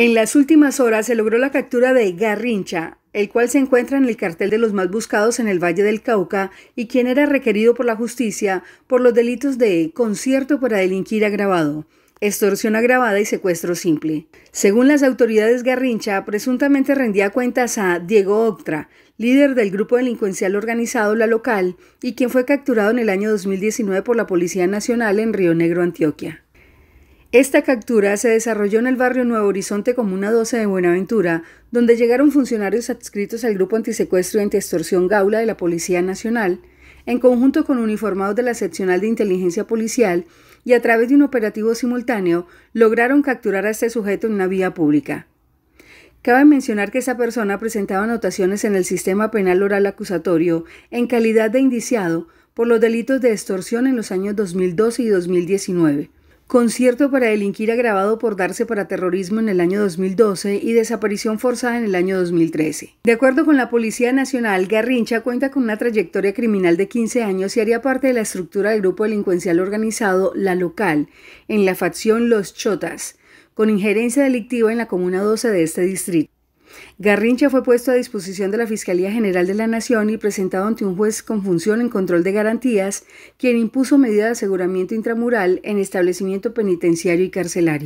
En las últimas horas se logró la captura de Garrincha, el cual se encuentra en el cartel de los más buscados en el Valle del Cauca y quien era requerido por la justicia por los delitos de concierto para delinquir agravado, extorsión agravada y secuestro simple. Según las autoridades, Garrincha presuntamente rendía cuentas a Diego Octra, líder del grupo delincuencial organizado La Local y quien fue capturado en el año 2019 por la Policía Nacional en Río Negro, Antioquia. Esta captura se desarrolló en el barrio Nuevo Horizonte Comuna 12 de Buenaventura, donde llegaron funcionarios adscritos al Grupo Antisecuestro y Antiextorsión Gaula de la Policía Nacional, en conjunto con uniformados de la Seccional de Inteligencia Policial, y a través de un operativo simultáneo lograron capturar a este sujeto en una vía pública. Cabe mencionar que esa persona presentaba anotaciones en el sistema penal oral acusatorio en calidad de indiciado por los delitos de extorsión en los años 2012 y 2019. Concierto para delinquir agravado por darse para terrorismo en el año 2012 y desaparición forzada en el año 2013. De acuerdo con la Policía Nacional, Garrincha cuenta con una trayectoria criminal de 15 años y haría parte de la estructura del grupo delincuencial organizado La Local, en la facción Los Chotas, con injerencia delictiva en la Comuna 12 de este distrito. Garrincha fue puesto a disposición de la Fiscalía General de la Nación y presentado ante un juez con función en control de garantías, quien impuso medida de aseguramiento intramural en establecimiento penitenciario y carcelario.